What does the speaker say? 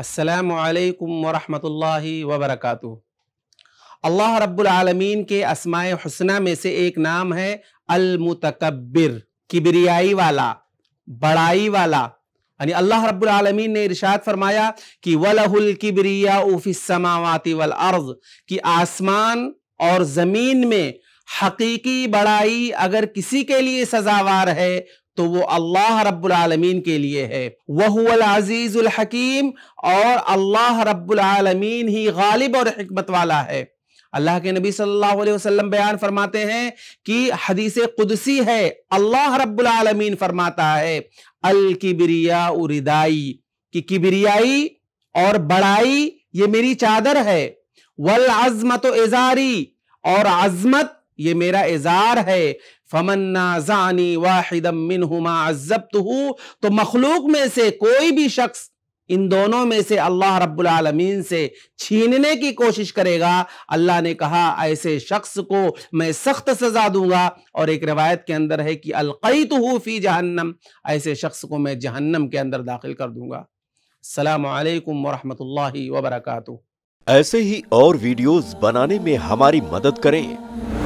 السلام علیکم ورحمۃ اللہ وبرکاتہ اللہ رب العالمین کے اسماء حسنہ میں سے ایک نام ہے المتکبر کبریائی والا بڑائی والا یعنی اللہ رب العالمین نے ارشاد فرمایا کہ الْكِبْرِيَاءُ فِي السَّمَاوَاتِ وَالْأَرْضِ کہ آسمان اور زمین میں حقیقی بڑائی اگر کسی کے لیے سزاوار ہے تو وہ اللہ رب العالمین کے لیے ہے العزیز الحکیم اور اللہ رب العالمین ہی غالب اور حکمت والا ہے اللہ کے نبی صلی اللہ علیہ وسلم بیان فرماتے ہیں کہ قدسی ہے اللہ رب العالمین فرماتا ہے الکبریا کی کہ کبریائی اور بڑائی یہ میری چادر ہے ولازمت و اور عظمت یہ میرا اظہار ہے تو مخلوق میں سے کوئی بھی شخص ان دونوں میں سے اللہ رب العالمین سے چھیننے کی کوشش کرے گا اللہ نے کہا ایسے شخص کو میں سخت سزا دوں گا اور ایک روایت کے اندر ہے کہ القیت فی جہنم ایسے شخص کو میں جہنم کے اندر داخل کر دوں گا السلام علیکم ورحمۃ اللہ وبرکاتہ ایسے ہی اور ویڈیوز بنانے میں ہماری مدد کریں